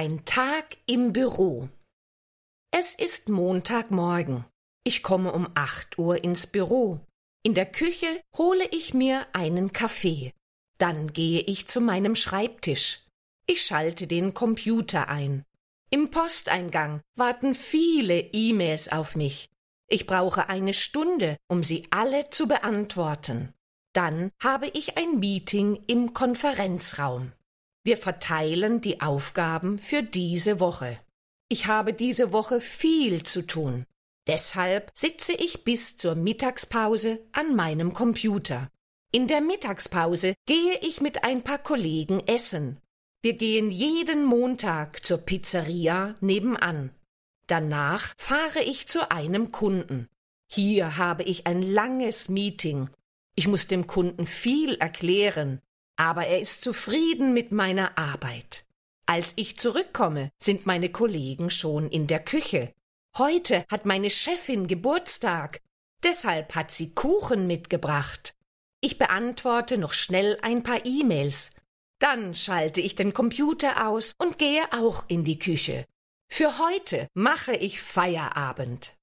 Ein Tag im Büro. Es ist Montagmorgen. Ich komme um acht Uhr ins Büro. In der Küche hole ich mir einen Kaffee. Dann gehe ich zu meinem Schreibtisch. Ich schalte den Computer ein. Im Posteingang warten viele E-Mails auf mich. Ich brauche eine Stunde, um sie alle zu beantworten. Dann habe ich ein Meeting im Konferenzraum. Wir verteilen die Aufgaben für diese Woche. Ich habe diese Woche viel zu tun. Deshalb sitze ich bis zur Mittagspause an meinem Computer. In der Mittagspause gehe ich mit ein paar Kollegen essen. Wir gehen jeden Montag zur Pizzeria nebenan. Danach fahre ich zu einem Kunden. Hier habe ich ein langes Meeting. Ich muss dem Kunden viel erklären aber er ist zufrieden mit meiner Arbeit. Als ich zurückkomme, sind meine Kollegen schon in der Küche. Heute hat meine Chefin Geburtstag, deshalb hat sie Kuchen mitgebracht. Ich beantworte noch schnell ein paar E-Mails. Dann schalte ich den Computer aus und gehe auch in die Küche. Für heute mache ich Feierabend.